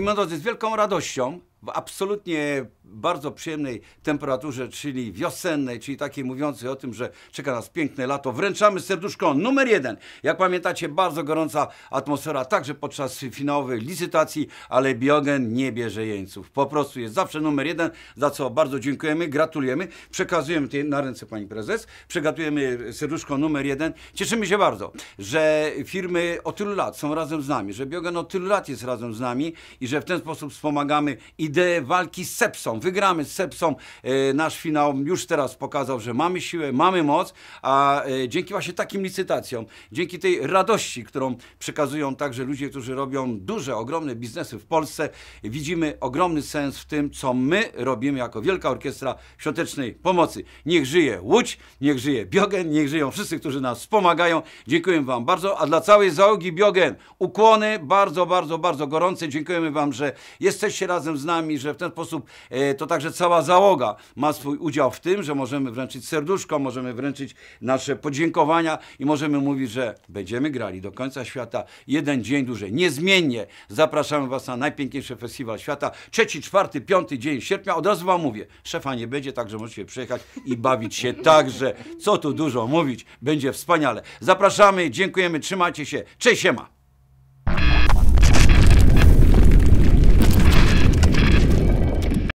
I moi drodzy, z wielką radością, w absolutnie bardzo przyjemnej temperaturze, czyli wiosennej, czyli takiej mówiącej o tym, że czeka nas piękne lato, wręczamy serduszko numer jeden. Jak pamiętacie, bardzo gorąca atmosfera także podczas finałowych licytacji, ale Biogen nie bierze jeńców. Po prostu jest zawsze numer jeden, za co bardzo dziękujemy, gratulujemy, przekazujemy na ręce pani prezes, Przygotujemy serduszko numer jeden. Cieszymy się bardzo, że firmy o tylu lat są razem z nami, że Biogen od tylu lat jest razem z nami i że w ten sposób wspomagamy ideę walki z sepsą, Wygramy z Sepsą. E, nasz finał już teraz pokazał, że mamy siłę, mamy moc, a e, dzięki właśnie takim licytacjom, dzięki tej radości, którą przekazują także ludzie, którzy robią duże, ogromne biznesy w Polsce, widzimy ogromny sens w tym, co my robimy jako Wielka Orkiestra Świątecznej Pomocy. Niech żyje Łódź, niech żyje Biogen, niech żyją wszyscy, którzy nas wspomagają. Dziękuję Wam bardzo, a dla całej załogi Biogen ukłony bardzo, bardzo, bardzo gorące. Dziękujemy Wam, że jesteście razem z nami, że w ten sposób e, to także cała załoga ma swój udział w tym, że możemy wręczyć serduszko, możemy wręczyć nasze podziękowania i możemy mówić, że będziemy grali do końca świata jeden dzień dłużej. Niezmiennie zapraszamy Was na najpiękniejszy festiwal świata. Trzeci, czwarty, piąty dzień sierpnia. Od razu Wam mówię, szefa nie będzie, także możecie przyjechać i bawić się także. Co tu dużo mówić, będzie wspaniale. Zapraszamy, dziękujemy, trzymajcie się. Cześć, siema!